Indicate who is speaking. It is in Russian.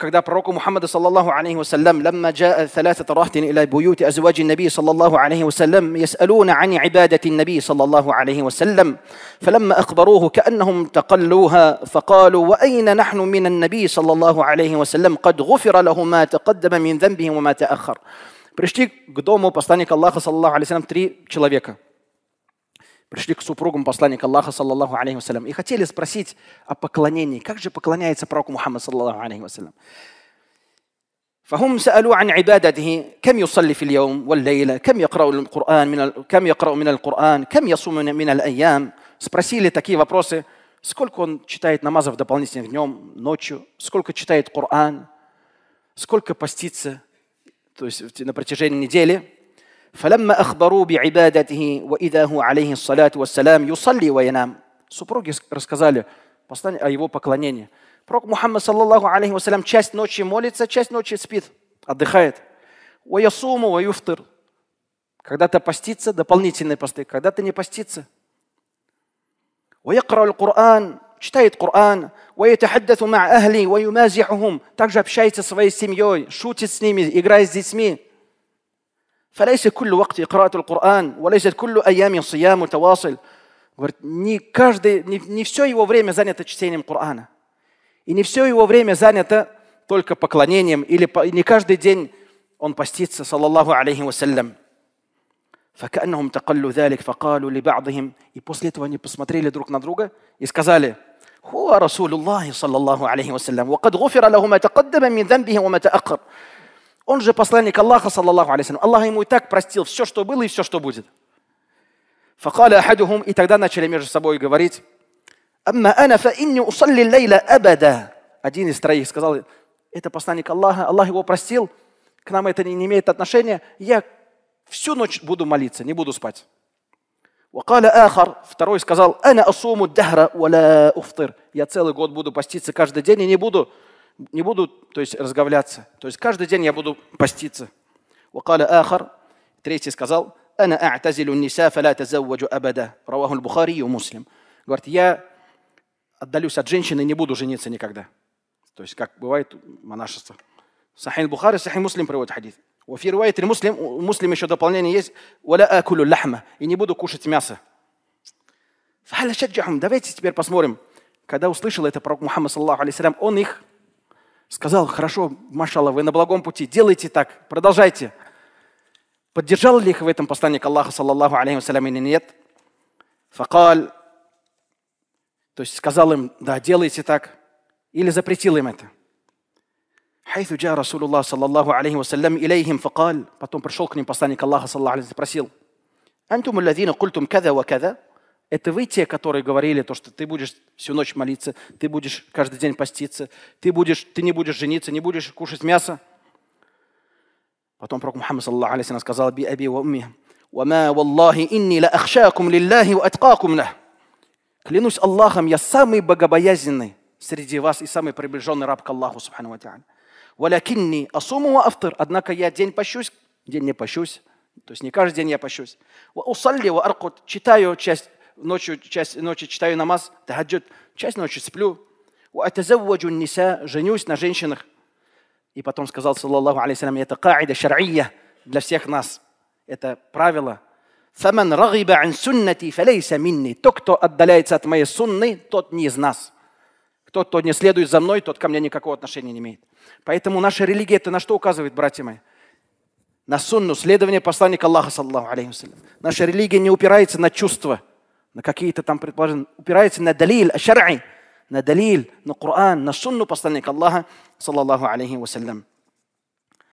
Speaker 1: когда пророку Мухаммаду, саллаллаху алейхи вассалям, لما جاء ثلاثة رهطن إلى بيوت أزواج النبي صلى الله عليه وسلم يسألون عن عبادة النبي صلى الله عليه وسلم فلما أخبروه كأنهم تقلوها فقالوا وأين نحن من النبي صلى الله عليه وسلم قد غفر له ما تقدم من ذنبه وما تأخر برشتيك Пришли بستانك الله صلى الله عليه وسلم تري человека – пришли к супругам посланника Аллаха, саллаллаху алейхи вассалям, и хотели спросить о поклонении. Как же поклоняется пророку Мухаммад, саллаллаху алейхи вассалям? فهم سألوا عن عبادته كم يصلي في اليوم والليلة كم يقرأ القرآن من كم يقرأ من القرآن كم يصوم من الأيام спросили такие вопросы сколько он читает намазов дополнительно днем ночью сколько читает Коран сколько постится то есть на протяжении недели فلما أخبروا بعبادته وإذا هو عليه الصلاة والسلام يصلي وينام Супруги рассказали послание о его поклонении. Пророк Мухаммад, саллаллаху алейхи вассалям, часть ночи молится, часть ночи спит, отдыхает. Уясуму, уяфтыр. Когда-то постится, дополнительные посты, когда-то не постится. Уякрал Коран, читает Коран. Уятахаддату ма ахли, уюмазихухум. Также общается со своей семьей, шутит с ними, играет с детьми. فليس كل وقت قراءة القرآن وليست كل أيام صيام وتواصل Говорит, не, каждый, не, не все его время занято чтением Корана. И не все его время занято только поклонением, или по, не каждый день он постится, саллаллаху алейхи вассалям. فكأنهم تقلوا ذلك فقالوا لبعضهم и после этого они посмотрели друг на друга и сказали هو رسول الله صلى الله عليه وسلم وقد غفر له ما تقدم من ذنبه وما تأخر Он же посланник Аллаха, саллаллаху алейсалям. Аллах ему и так простил все, что было и все, что будет. Факали ахадухум, и тогда начали между собой говорить, «Амма ана фа инни абада». Один из троих сказал, это посланник Аллаха, Аллах его простил, к нам это не имеет отношения, я всю ночь буду молиться, не буду спать. وقال آخر, второй сказал, أنا أصوم الدهر ولا أفطر. Я целый год буду поститься каждый день и не буду не буду то есть, разговляться. То есть каждый день я буду поститься. وقال آخر, третий сказал, أنا أعتزل النساء فلا تزوج أبدا رواه البخاري ومسلم. Говорит, я отдалюсь от женщины не буду жениться никогда. То есть, как бывает монашество. Сахин Бухари, Сахин Муслим приводит хадис. У Фирвайт Муслим, у Муслим еще дополнение есть. Валя акулю лахма. И не буду кушать мясо. Давайте теперь посмотрим. Когда услышал это пророк Мухаммад, саллаху алейсалям, он их сказал, хорошо, Машала, вы на благом пути, делайте так, продолжайте. Поддержал ли их в этом посланник Аллаха, саллаллаху алейхи вассалям, или нет? Факаль, то есть сказал им, да, делайте так, или запретил им это. حيث جاء رسول الله алейхи الله илейхим وسلم потом пришел к ним посланник Аллаха صلى алейхи عليه وسلم спросил أنتم الذين قلتم كذا وكذا это вы те, которые говорили то, что ты будешь всю ночь молиться, ты будешь каждый день поститься, ты, будешь, ты не будешь жениться, не будешь кушать мясо. Потом пророк Мухаммад саллаху алейхи сказал, «Би аби ва умми, ва ма валлахи инни ла ахшакум лиллахи ва аткакум ля». Клянусь Аллахом, я самый богобоязненный среди вас и самый приближенный раб к Аллаху, субхану ва та'аля. «Валякинни асуму афтар». Однако я день пощусь, день не пощусь. То есть не каждый день я пощусь. «Ва усалли ва Читаю часть ночью, часть ночи читаю намаз, тагаджуд, часть ночи сплю. وأتزوج النساء, женюсь на женщинах. И потом сказал, саллаллаху алейсалям, это каида шар'ия для всех нас. Это правило. فَمَنْ رَغِبَ عَنْ سُنَّتِي فَلَيْسَ مِنِّي Тот, кто отдаляется от моей сунны, тот не из нас. Кто, кто не следует за мной, тот ко мне никакого отношения не имеет. Поэтому наша религия это на что указывает, братья мои? На сунну, следование посланника Аллаха, саллаху алейхи Наша религия не упирается на чувства – на какие-то там, предположим, упирается на далиль, шар'и, на далиль, на Коран, на сунну посланника Аллаха, саллаллаху алейхи вассалям.